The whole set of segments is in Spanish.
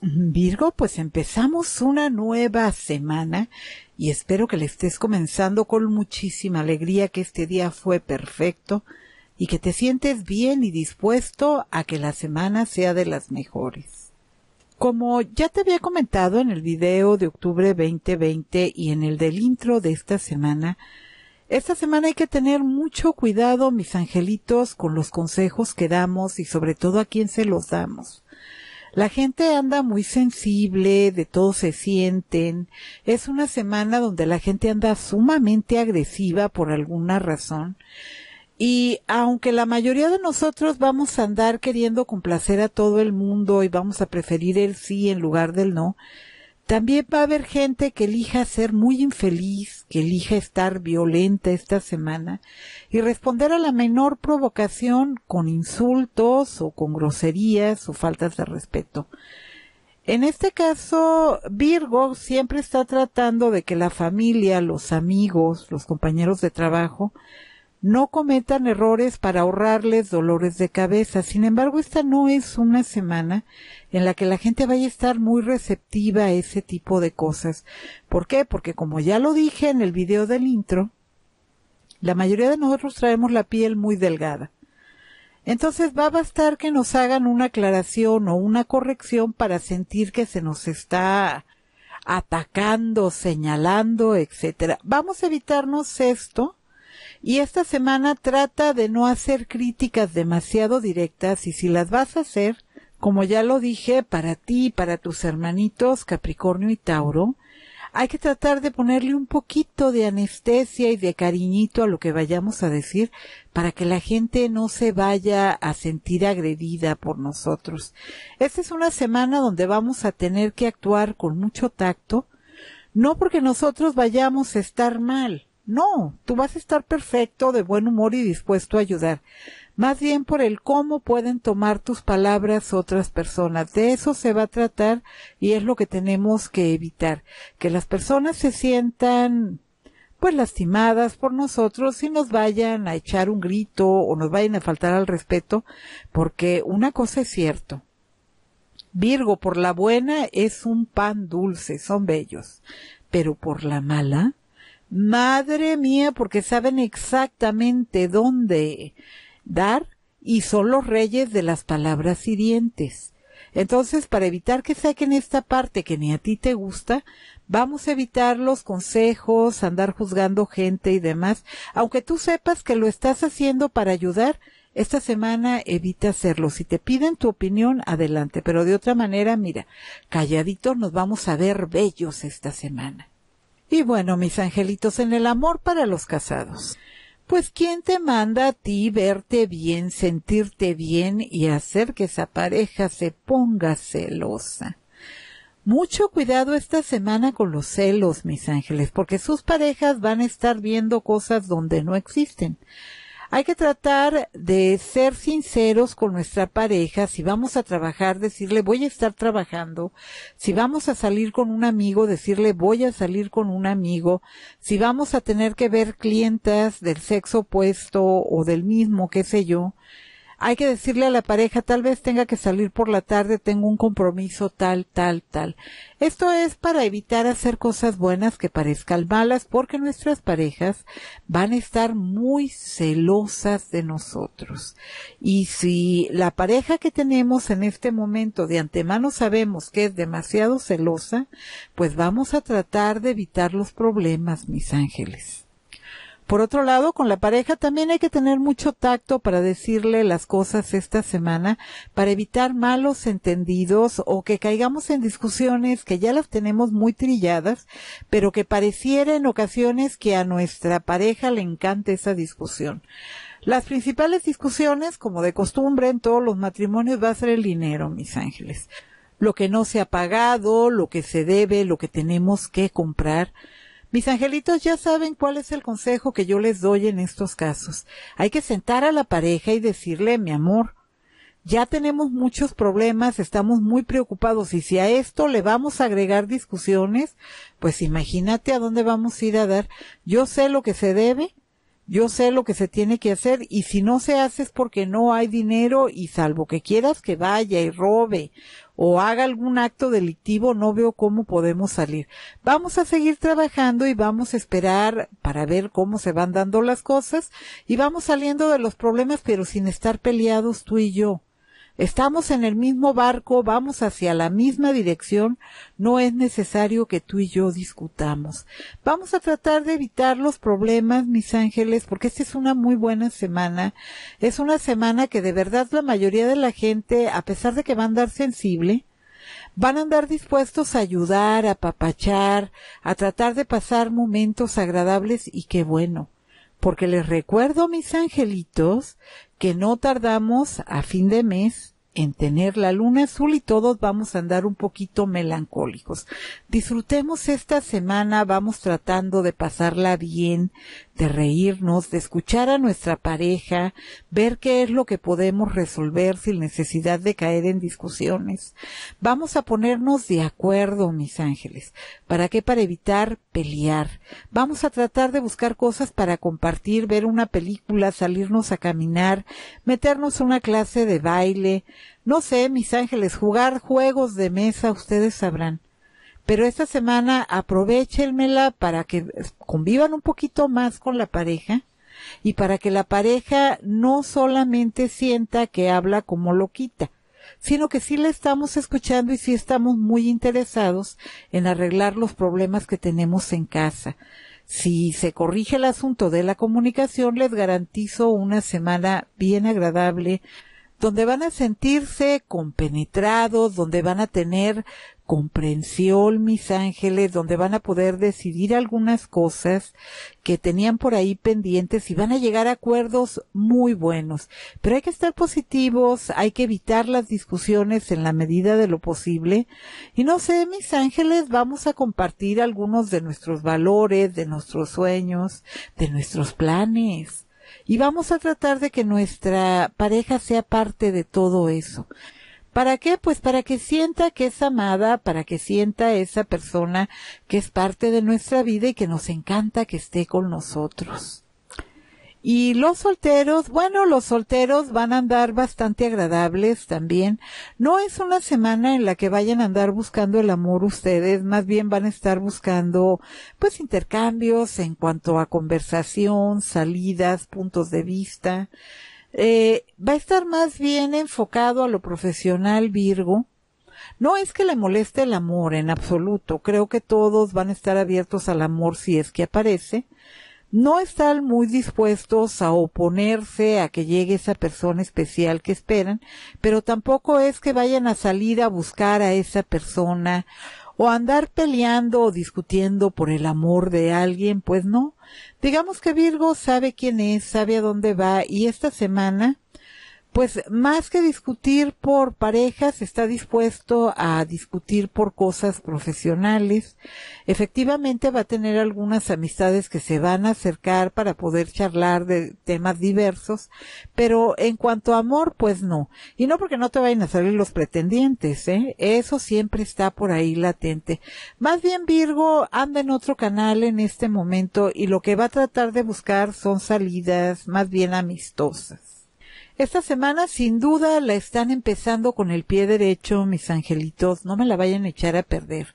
Virgo. pues empezamos una nueva semana y espero que le estés comenzando con muchísima alegría, que este día fue perfecto y que te sientes bien y dispuesto a que la semana sea de las mejores. Como ya te había comentado en el video de octubre 2020 y en el del intro de esta semana, esta semana hay que tener mucho cuidado, mis angelitos, con los consejos que damos y sobre todo a quién se los damos. La gente anda muy sensible, de todo se sienten. Es una semana donde la gente anda sumamente agresiva por alguna razón. Y aunque la mayoría de nosotros vamos a andar queriendo complacer a todo el mundo y vamos a preferir el sí en lugar del no, también va a haber gente que elija ser muy infeliz, que elija estar violenta esta semana y responder a la menor provocación con insultos o con groserías o faltas de respeto. En este caso, Virgo siempre está tratando de que la familia, los amigos, los compañeros de trabajo, no cometan errores para ahorrarles dolores de cabeza. Sin embargo, esta no es una semana en la que la gente vaya a estar muy receptiva a ese tipo de cosas. ¿Por qué? Porque como ya lo dije en el video del intro, la mayoría de nosotros traemos la piel muy delgada. Entonces va a bastar que nos hagan una aclaración o una corrección para sentir que se nos está atacando, señalando, etcétera. Vamos a evitarnos esto y esta semana trata de no hacer críticas demasiado directas y si las vas a hacer, como ya lo dije, para ti, y para tus hermanitos Capricornio y Tauro, hay que tratar de ponerle un poquito de anestesia y de cariñito a lo que vayamos a decir para que la gente no se vaya a sentir agredida por nosotros. Esta es una semana donde vamos a tener que actuar con mucho tacto, no porque nosotros vayamos a estar mal, no, tú vas a estar perfecto, de buen humor y dispuesto a ayudar. Más bien por el cómo pueden tomar tus palabras otras personas. De eso se va a tratar y es lo que tenemos que evitar. Que las personas se sientan pues lastimadas por nosotros y nos vayan a echar un grito o nos vayan a faltar al respeto, porque una cosa es cierto. Virgo, por la buena es un pan dulce, son bellos, pero por la mala, Madre mía, porque saben exactamente dónde dar y son los reyes de las palabras hirientes. Entonces, para evitar que saquen esta parte que ni a ti te gusta, vamos a evitar los consejos, andar juzgando gente y demás. Aunque tú sepas que lo estás haciendo para ayudar, esta semana evita hacerlo. Si te piden tu opinión, adelante. Pero de otra manera, mira, calladitos nos vamos a ver bellos esta semana. Y bueno, mis angelitos, en el amor para los casados. Pues ¿quién te manda a ti verte bien, sentirte bien y hacer que esa pareja se ponga celosa? Mucho cuidado esta semana con los celos, mis ángeles, porque sus parejas van a estar viendo cosas donde no existen. Hay que tratar de ser sinceros con nuestra pareja. Si vamos a trabajar, decirle voy a estar trabajando. Si vamos a salir con un amigo, decirle voy a salir con un amigo. Si vamos a tener que ver clientas del sexo opuesto o del mismo, qué sé yo, hay que decirle a la pareja, tal vez tenga que salir por la tarde, tengo un compromiso tal, tal, tal. Esto es para evitar hacer cosas buenas que parezcan malas, porque nuestras parejas van a estar muy celosas de nosotros. Y si la pareja que tenemos en este momento de antemano sabemos que es demasiado celosa, pues vamos a tratar de evitar los problemas, mis ángeles. Por otro lado, con la pareja también hay que tener mucho tacto para decirle las cosas esta semana, para evitar malos entendidos o que caigamos en discusiones que ya las tenemos muy trilladas, pero que pareciera en ocasiones que a nuestra pareja le encante esa discusión. Las principales discusiones, como de costumbre en todos los matrimonios, va a ser el dinero, mis ángeles. Lo que no se ha pagado, lo que se debe, lo que tenemos que comprar mis angelitos ya saben cuál es el consejo que yo les doy en estos casos. Hay que sentar a la pareja y decirle, mi amor, ya tenemos muchos problemas, estamos muy preocupados y si a esto le vamos a agregar discusiones, pues imagínate a dónde vamos a ir a dar. Yo sé lo que se debe, yo sé lo que se tiene que hacer y si no se hace es porque no hay dinero y salvo que quieras que vaya y robe o haga algún acto delictivo, no veo cómo podemos salir. Vamos a seguir trabajando y vamos a esperar para ver cómo se van dando las cosas y vamos saliendo de los problemas pero sin estar peleados tú y yo. Estamos en el mismo barco, vamos hacia la misma dirección, no es necesario que tú y yo discutamos. Vamos a tratar de evitar los problemas, mis ángeles, porque esta es una muy buena semana. Es una semana que de verdad la mayoría de la gente, a pesar de que va a andar sensible, van a andar dispuestos a ayudar, a papachar, a tratar de pasar momentos agradables y qué bueno porque les recuerdo, mis angelitos, que no tardamos a fin de mes en tener la luna azul y todos vamos a andar un poquito melancólicos. Disfrutemos esta semana, vamos tratando de pasarla bien, de reírnos, de escuchar a nuestra pareja, ver qué es lo que podemos resolver sin necesidad de caer en discusiones. Vamos a ponernos de acuerdo, mis ángeles. ¿Para qué? Para evitar pelear. Vamos a tratar de buscar cosas para compartir, ver una película, salirnos a caminar, meternos a una clase de baile, no sé, mis ángeles, jugar juegos de mesa, ustedes sabrán pero esta semana aprovechenmela para que convivan un poquito más con la pareja y para que la pareja no solamente sienta que habla como loquita, sino que sí la estamos escuchando y sí estamos muy interesados en arreglar los problemas que tenemos en casa. Si se corrige el asunto de la comunicación, les garantizo una semana bien agradable, donde van a sentirse compenetrados, donde van a tener comprensión, mis ángeles, donde van a poder decidir algunas cosas que tenían por ahí pendientes y van a llegar a acuerdos muy buenos. Pero hay que estar positivos, hay que evitar las discusiones en la medida de lo posible. Y no sé, mis ángeles, vamos a compartir algunos de nuestros valores, de nuestros sueños, de nuestros planes. Y vamos a tratar de que nuestra pareja sea parte de todo eso. ¿Para qué? Pues para que sienta que es amada, para que sienta esa persona que es parte de nuestra vida y que nos encanta que esté con nosotros. Y los solteros, bueno, los solteros van a andar bastante agradables también. No es una semana en la que vayan a andar buscando el amor ustedes, más bien van a estar buscando pues intercambios en cuanto a conversación, salidas, puntos de vista. Eh, va a estar más bien enfocado a lo profesional Virgo. No es que le moleste el amor en absoluto, creo que todos van a estar abiertos al amor si es que aparece, no están muy dispuestos a oponerse a que llegue esa persona especial que esperan, pero tampoco es que vayan a salir a buscar a esa persona o andar peleando o discutiendo por el amor de alguien, pues no. Digamos que Virgo sabe quién es, sabe a dónde va y esta semana pues más que discutir por parejas, está dispuesto a discutir por cosas profesionales. Efectivamente va a tener algunas amistades que se van a acercar para poder charlar de temas diversos, pero en cuanto a amor, pues no. Y no porque no te vayan a salir los pretendientes, ¿eh? Eso siempre está por ahí latente. Más bien Virgo anda en otro canal en este momento y lo que va a tratar de buscar son salidas más bien amistosas. Esta semana sin duda la están empezando con el pie derecho, mis angelitos, no me la vayan a echar a perder.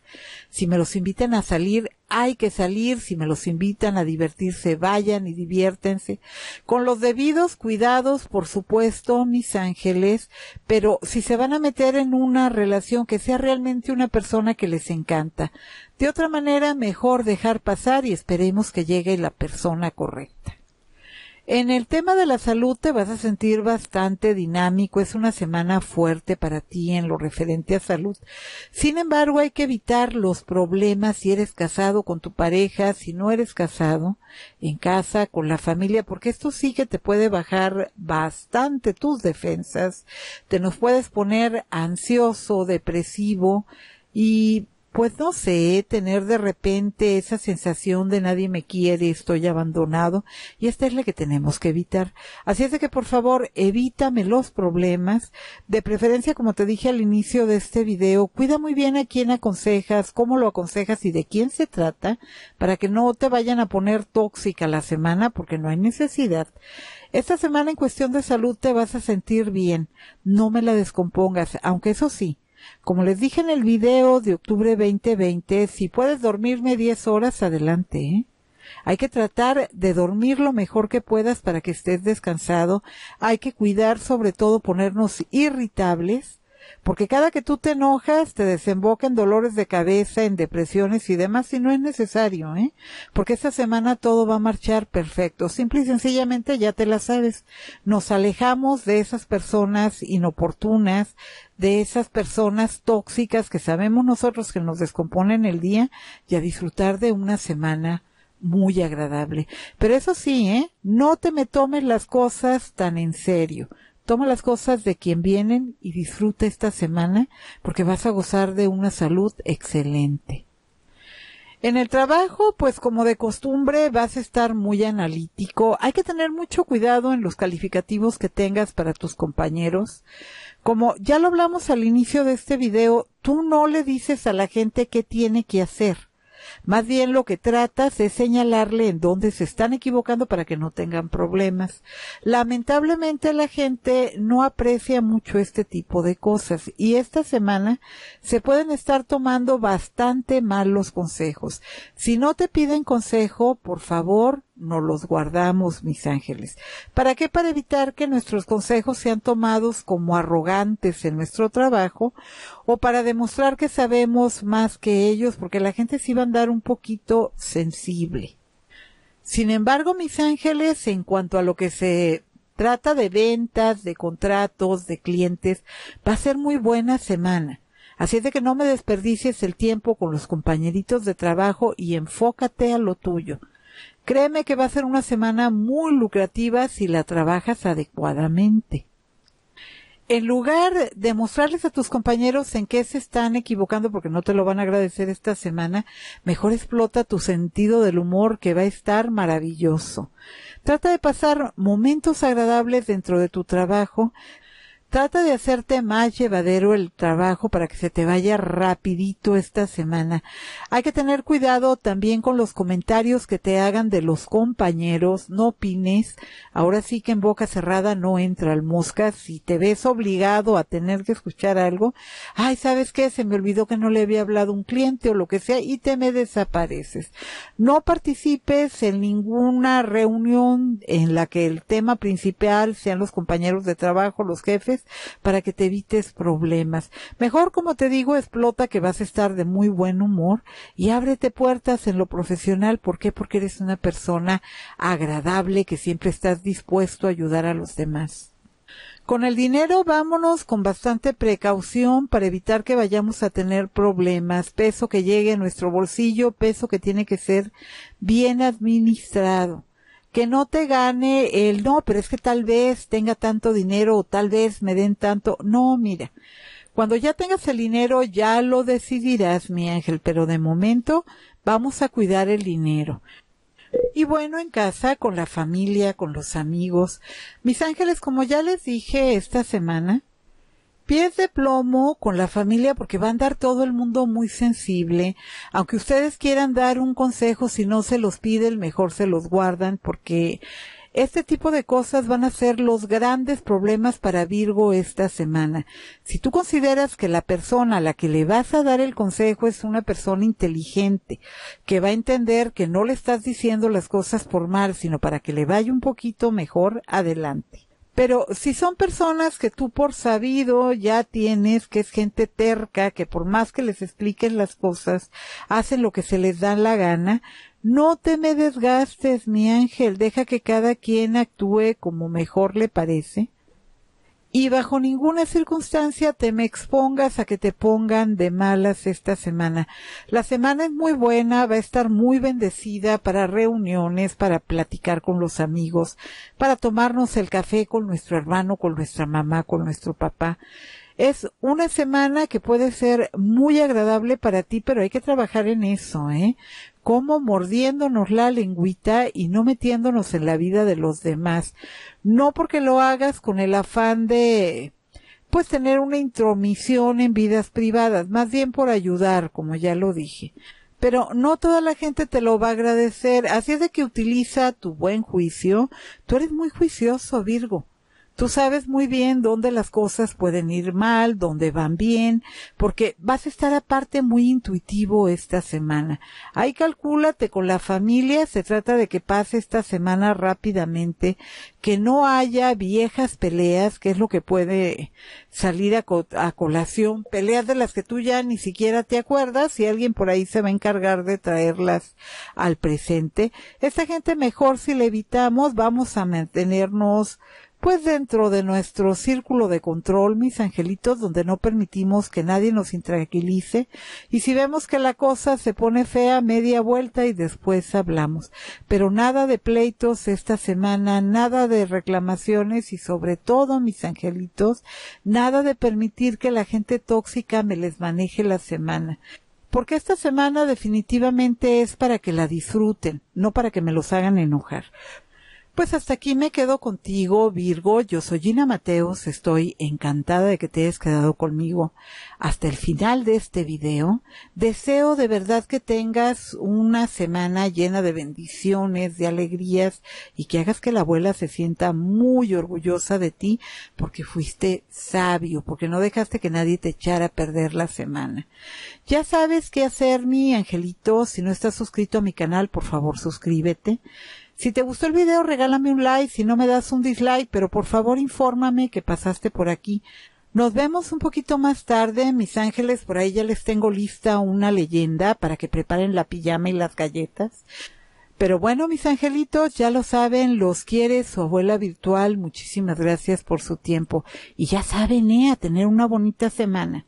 Si me los invitan a salir, hay que salir, si me los invitan a divertirse, vayan y diviértense. Con los debidos cuidados, por supuesto, mis ángeles, pero si se van a meter en una relación que sea realmente una persona que les encanta. De otra manera, mejor dejar pasar y esperemos que llegue la persona correcta. En el tema de la salud te vas a sentir bastante dinámico, es una semana fuerte para ti en lo referente a salud. Sin embargo, hay que evitar los problemas si eres casado con tu pareja, si no eres casado, en casa, con la familia, porque esto sí que te puede bajar bastante tus defensas, te nos puedes poner ansioso, depresivo y pues no sé, tener de repente esa sensación de nadie me quiere, estoy abandonado, y esta es la que tenemos que evitar. Así es de que por favor, evítame los problemas, de preferencia como te dije al inicio de este video, cuida muy bien a quién aconsejas, cómo lo aconsejas y de quién se trata, para que no te vayan a poner tóxica la semana porque no hay necesidad. Esta semana en cuestión de salud te vas a sentir bien, no me la descompongas, aunque eso sí, como les dije en el video de octubre 2020, si puedes dormirme 10 horas, adelante. ¿eh? Hay que tratar de dormir lo mejor que puedas para que estés descansado. Hay que cuidar sobre todo ponernos irritables porque cada que tú te enojas te desemboca en dolores de cabeza, en depresiones y demás, y no es necesario, ¿eh? Porque esta semana todo va a marchar perfecto. Simple y sencillamente ya te la sabes. Nos alejamos de esas personas inoportunas, de esas personas tóxicas que sabemos nosotros que nos descomponen el día y a disfrutar de una semana muy agradable. Pero eso sí, ¿eh? No te me tomes las cosas tan en serio toma las cosas de quien vienen y disfruta esta semana porque vas a gozar de una salud excelente. En el trabajo, pues como de costumbre, vas a estar muy analítico. Hay que tener mucho cuidado en los calificativos que tengas para tus compañeros. Como ya lo hablamos al inicio de este video, tú no le dices a la gente qué tiene que hacer. Más bien lo que tratas es señalarle en dónde se están equivocando para que no tengan problemas. Lamentablemente la gente no aprecia mucho este tipo de cosas y esta semana se pueden estar tomando bastante mal los consejos. Si no te piden consejo, por favor, no los guardamos, mis ángeles. ¿Para qué? Para evitar que nuestros consejos sean tomados como arrogantes en nuestro trabajo o para demostrar que sabemos más que ellos, porque la gente sí va a andar un poquito sensible. Sin embargo, mis ángeles, en cuanto a lo que se trata de ventas, de contratos, de clientes, va a ser muy buena semana. Así es de que no me desperdicies el tiempo con los compañeritos de trabajo y enfócate a lo tuyo. Créeme que va a ser una semana muy lucrativa si la trabajas adecuadamente. En lugar de mostrarles a tus compañeros en qué se están equivocando porque no te lo van a agradecer esta semana, mejor explota tu sentido del humor que va a estar maravilloso. Trata de pasar momentos agradables dentro de tu trabajo Trata de hacerte más llevadero el trabajo para que se te vaya rapidito esta semana. Hay que tener cuidado también con los comentarios que te hagan de los compañeros. No opines. Ahora sí que en boca cerrada no entra el mosca. Si te ves obligado a tener que escuchar algo, ay, ¿sabes qué? Se me olvidó que no le había hablado un cliente o lo que sea y te me desapareces. No participes en ninguna reunión en la que el tema principal sean los compañeros de trabajo, los jefes para que te evites problemas. Mejor, como te digo, explota que vas a estar de muy buen humor y ábrete puertas en lo profesional. ¿Por qué? Porque eres una persona agradable que siempre estás dispuesto a ayudar a los demás. Con el dinero vámonos con bastante precaución para evitar que vayamos a tener problemas, peso que llegue a nuestro bolsillo, peso que tiene que ser bien administrado que no te gane el no, pero es que tal vez tenga tanto dinero o tal vez me den tanto. No, mira, cuando ya tengas el dinero ya lo decidirás, mi ángel, pero de momento vamos a cuidar el dinero. Y bueno, en casa, con la familia, con los amigos. Mis ángeles, como ya les dije esta semana, pies de plomo con la familia porque va a andar todo el mundo muy sensible. Aunque ustedes quieran dar un consejo, si no se los piden, mejor se los guardan porque este tipo de cosas van a ser los grandes problemas para Virgo esta semana. Si tú consideras que la persona a la que le vas a dar el consejo es una persona inteligente, que va a entender que no le estás diciendo las cosas por mal, sino para que le vaya un poquito mejor adelante. Pero si son personas que tú por sabido ya tienes, que es gente terca, que por más que les expliquen las cosas, hacen lo que se les da la gana, no te me desgastes, mi ángel, deja que cada quien actúe como mejor le parece y bajo ninguna circunstancia te me expongas a que te pongan de malas esta semana. La semana es muy buena, va a estar muy bendecida para reuniones, para platicar con los amigos, para tomarnos el café con nuestro hermano, con nuestra mamá, con nuestro papá. Es una semana que puede ser muy agradable para ti, pero hay que trabajar en eso, ¿eh? como mordiéndonos la lengüita y no metiéndonos en la vida de los demás. No porque lo hagas con el afán de, pues, tener una intromisión en vidas privadas, más bien por ayudar, como ya lo dije. Pero no toda la gente te lo va a agradecer, así es de que utiliza tu buen juicio. Tú eres muy juicioso, Virgo. Tú sabes muy bien dónde las cosas pueden ir mal, dónde van bien, porque vas a estar aparte muy intuitivo esta semana. Ahí calcúlate con la familia, se trata de que pase esta semana rápidamente, que no haya viejas peleas, que es lo que puede salir a, colación, peleas de las que tú ya ni siquiera te acuerdas y alguien por ahí se va a encargar de traerlas al presente. Esta gente mejor si le evitamos, vamos a mantenernos pues dentro de nuestro círculo de control, mis angelitos, donde no permitimos que nadie nos intranquilice, y si vemos que la cosa se pone fea, media vuelta y después hablamos. Pero nada de pleitos esta semana, nada de reclamaciones y sobre todo, mis angelitos, nada de permitir que la gente tóxica me les maneje la semana porque esta semana definitivamente es para que la disfruten, no para que me los hagan enojar. Pues hasta aquí me quedo contigo, Virgo. Yo soy Gina Mateos. Estoy encantada de que te hayas quedado conmigo hasta el final de este video. Deseo de verdad que tengas una semana llena de bendiciones, de alegrías y que hagas que la abuela se sienta muy orgullosa de ti porque fuiste sabio, porque no dejaste que nadie te echara a perder la semana. Ya sabes qué hacer, mi angelito. Si no estás suscrito a mi canal, por favor suscríbete. Si te gustó el video, regálame un like, si no me das un dislike, pero por favor infórmame que pasaste por aquí. Nos vemos un poquito más tarde, mis ángeles, por ahí ya les tengo lista una leyenda para que preparen la pijama y las galletas. Pero bueno, mis angelitos, ya lo saben, los quiere su abuela virtual. Muchísimas gracias por su tiempo. Y ya saben, eh, a tener una bonita semana.